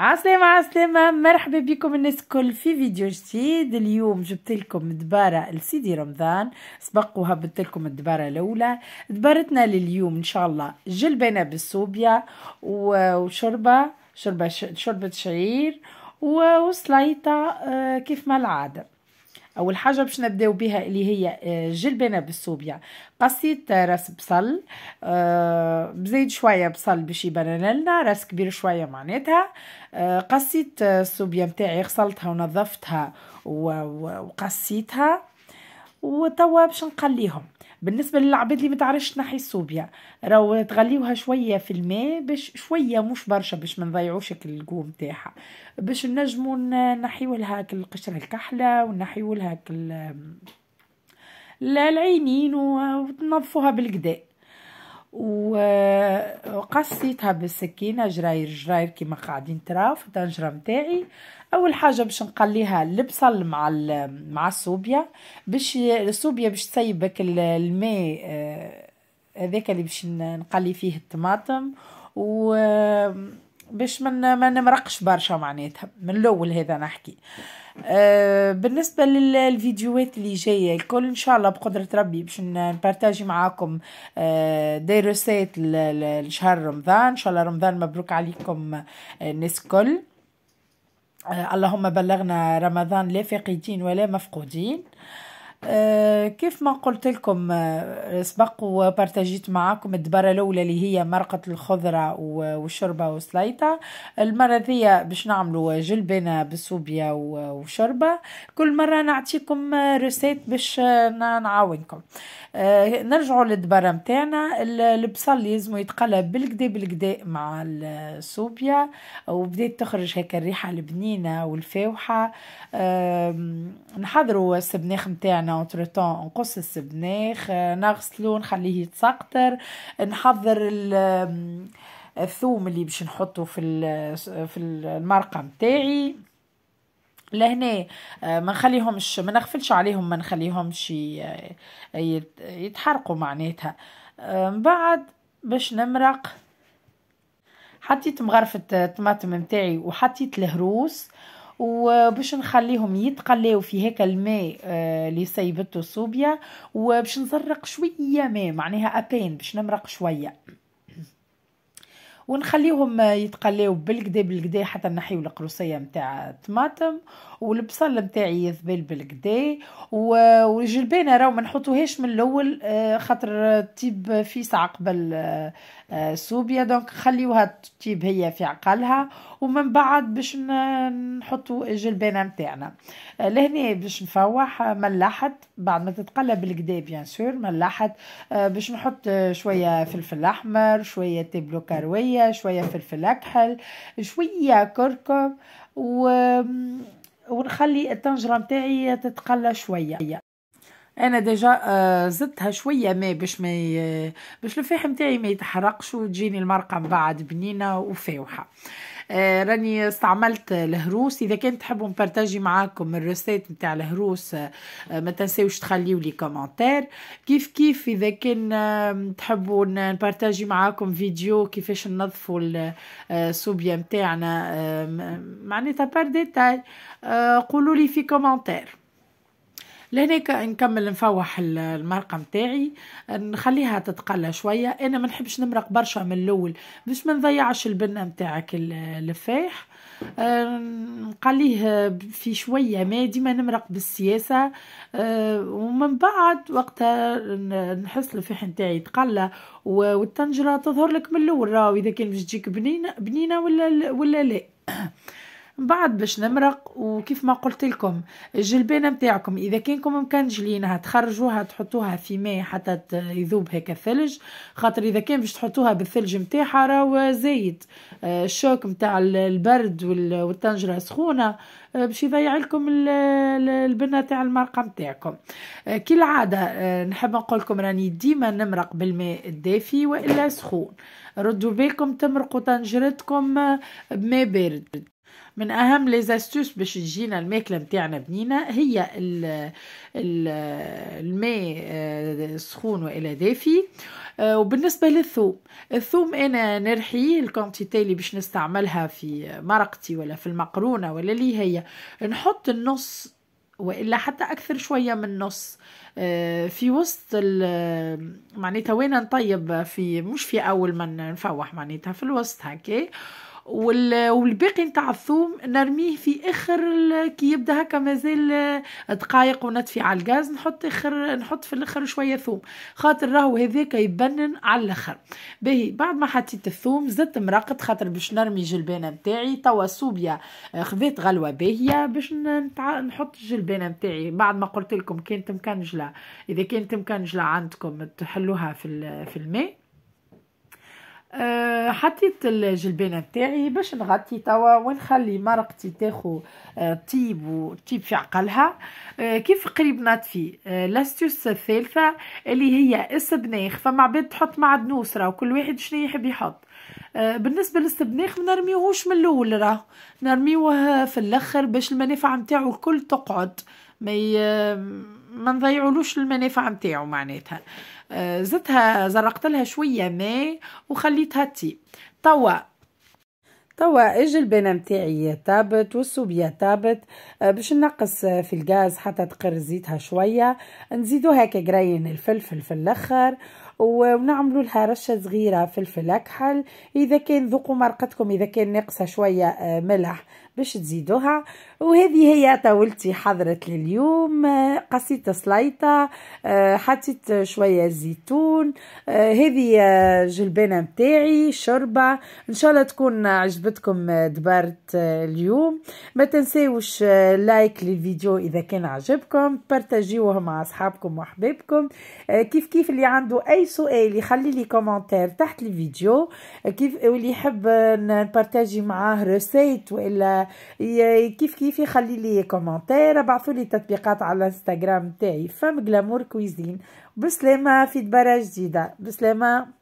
عسلامة عسلامة مرحبا بكم الناس الكل في فيديو جديد اليوم جبت لكم دبارة لسيدي رمضان سبق وهبت لكم الدبارة الأولى دبارتنا لليوم إن شاء الله جلبانة بالصوبيا وشربة شربة شربة شعير وسلايطة آه، كيف ما العادة اول حاجه باش نبداو بها اللي هي آه، جلبانه بالصوبيا قصيت آه، راس بصل آه، بزيد شويه بصل باش يبان لنا راس كبير شويه معناتها قصيت الصوبيا نتاعي غسلتها ونظفتها وقصيتها وتوا باش نقليهم بالنسبة للعباد اللي متعرفش تنحي الصوبيا راهو تغليوها شوية في الماء باش شوية مش برشا باش ما نضيعوش القو نتاعها باش نجمو نحيو لها القشرة الكحلة ونحيو لها العينين ونظفوها بالقدا وقصيتها بالسكينه جراير جراير كيما قاعدين تراو في الطنجره نتاعي اول حاجه باش نقليها البصل مع مع الصوبيا باش الصوبيا باش تسيبك الماء آه، هذاك اللي باش نقلي فيه الطماطم و باش من ما نمرقش برشا معناتها من الاول هذا نحكي أه، بالنسبه للفيديوهات اللي جايه الكل ان شاء الله بقدره ربي باش نبارتاجي معاكم أه دي روسيت لشهر رمضان ان شاء الله رمضان مبروك عليكم أه، الناس الكل أه، اللهم بلغنا رمضان لا فاقدين ولا مفقودين أه آه، كيف ما قلت لكم آه، سبق وبرتجيت معاكم الدبارة الأولى اللي هي مرقة الخضرة وشربة وسلايطة المرة ذي باش نعملوا جلبانة بسوبيا وشربة كل مرة نعطيكم روسيت باش نعاونكم آه، نرجعوا للدبارة متاعنا البصل يزمو يتقلب بالكدي بالكدي مع السوبيا وبدات تخرج هكا الريحة البنينة والفاوحة نحضروا السبناخ متاعنا انا اونتر نقص السبناخ نغسلو نخليه يتسقطر نحضر الثوم اللي باش نحطه في في المرقه نتاعي لهنا آه، ما نخليهمش ما نغفلش عليهم ما نخليهمش يتحرقوا معناتها آه، من بعد باش نمرق حطيت مغرفة الطماطم نتاعي وحطيت الهروس وباش نخليهم يتقلاو في هكا الماء آه، اللي سيبته صوبيا وباش نزرق شويه ماء معناها ابين باش نمرق شويه ونخليهم يتقلاو بالكدا بالكدا حتى نحيو القروصيه نتاع الطماطم والبصل نتاعي يذبل بالكدا والجلبانه راهو ما نحطوهاش من الاول آه، خاطر تيب ساعه آه، قبل سوبيا دونك خليوها تيب هي في عقلها ومن بعد باش نحطو الجلبانه نتاعنا آه، لهنا باش نفوح ملحت بعد ما تتقلب بالكدا بيان سور ملحت باش نحط شويه فلفل احمر شويه تيبلو كرويه شوية شوية فلفل أكحل شوية كركم و... ونخلي الطنجرة متاعي تتقلى شوية انا ديجا آه، زدتها شويه ماء باش ما باش الفاح نتاعي ما يتحرقش وتجيني المرقه من بعد بنينه وفاوحه آه، راني استعملت الهروس اذا كان تحبوا نبارتاجي معاكم الريسيت نتاع الهروس آه، آه، ما تنساوش تخليوا لي كومنتير كيف كيف اذا كان تحبوا نبارتاجي معاكم فيديو كيفاش ننظفوا الصوبيا نتاعنا معناتها بار ديتاي قولوا لي في كومنتير لهناك نكمل نفوح المرقة متاعي نخليها تتقلى شوية أنا ما نحبش نمرق برشا من الأول باش ما نضيعش البنة متاعك الفايح آه، نقليه في شوية ما ديما نمرق بالسياسة آه، ومن بعد وقتها نحس الفيح نتاعي تقلى والطنجرة تظهر لك من الأول راهو إذا كان باش تجيك بنينة بنينة ولا ولا لا من بعد باش نمرق وكيف ما قلت لكم الجلبانه نتاعكم اذا كانكم ممكن جلينها تخرجوها تحطوها في ماء حتى يذوب هكا الثلج خاطر اذا كان باش تحطوها بالثلج نتاعها راهو زايد آه، الشوك نتاع البرد والطنجره سخونه آه، باش يضيع لكم البنه تاع المرقه نتاعكم آه، كالعاده نحب نقول لكم راني ديما نمرق بالماء الدافي والا سخون ردوا بالكم تمرقوا طنجرتكم بماء بارد من اهم لي زاستوس باش تجينا الماكله نتاعنا بنينه هي الـ الـ الماء آه، سخون والى دافي آه، وبالنسبه للثوم الثوم انا نرحيه الكونتيتي اللي باش نستعملها في مرقتي ولا في المقرونه ولا اللي هي نحط النص والا حتى اكثر شويه من نص آه، في وسط معناتها وين نطيب في مش في اول ما نفوح معناتها في الوسط هكا والباقي نتاع الثوم نرميه في اخر كي يبدا هكا مازال دقائق ونطفي على الغاز نحط اخر نحط في الاخر شويه ثوم خاطر راهو هذاك يبنن على الاخر باهي بعد ما حطيت الثوم زدت مراقد خاطر باش نرمي جلبانه نتاعي توا صوبيا آه، خذيت غلوه باهيه باش نحط الجلبانه نتاعي بعد ما قلت لكم كانت مكنجله اذا كانت مكنجله عندكم تحلوها في في الماء آه، حطيت الجلبانة نتاعي باش نغطي توا ونخلي مرقتي تاخو آه، طيب وطيب في عقلها آه، كيف قريب نطفي لاستيوس الثالثة اللي هي السبناخ فما عباد تحط معدنوس راه وكل واحد شنو يحب يحط بالنسبة للسبناخ ما نرميوهوش من الأول راه نرميوه في الأخر باش المنافع نتاعو الكل تقعد ما ما نضيعولوش المنافع نتاعو معناتها آه، زدتها زرقت لها شويه ماء وخليتها تطيب توا توا اجي البانه نتاعي طابت والصوبيا طابت آه، باش نقص في الغاز حتى تقر زيتها شويه نزيدو هكا جرين الفلفل في الاخر ونعملوا لها رشه صغيره فلفل اكحل اذا كان ذوقوا مرقتكم اذا كان ناقصه شويه آه، ملح باش تزيدوها وهذه هي طاولتي حضرت لليوم آه، قصيت سلايطه آه، حطيت شويه زيتون هذه جلبانه متاعي شوربه ان شاء الله تكون عجبتكم دبرت اليوم ما تنساوش لايك للفيديو اذا كان عجبكم بارتاجيوه مع اصحابكم واحبابكم كيف كيف اللي عنده اي سؤال يخلي لي كومنتير تحت الفيديو كيف واللي يحب نبارتاجي معاه ريسيت ولا كيف كيف يخلي لي كومنتير ابعثوا لي تطبيقات على انستغرام تاعي فام جلامور كويزين بسلامه في دبره جديده بسلامه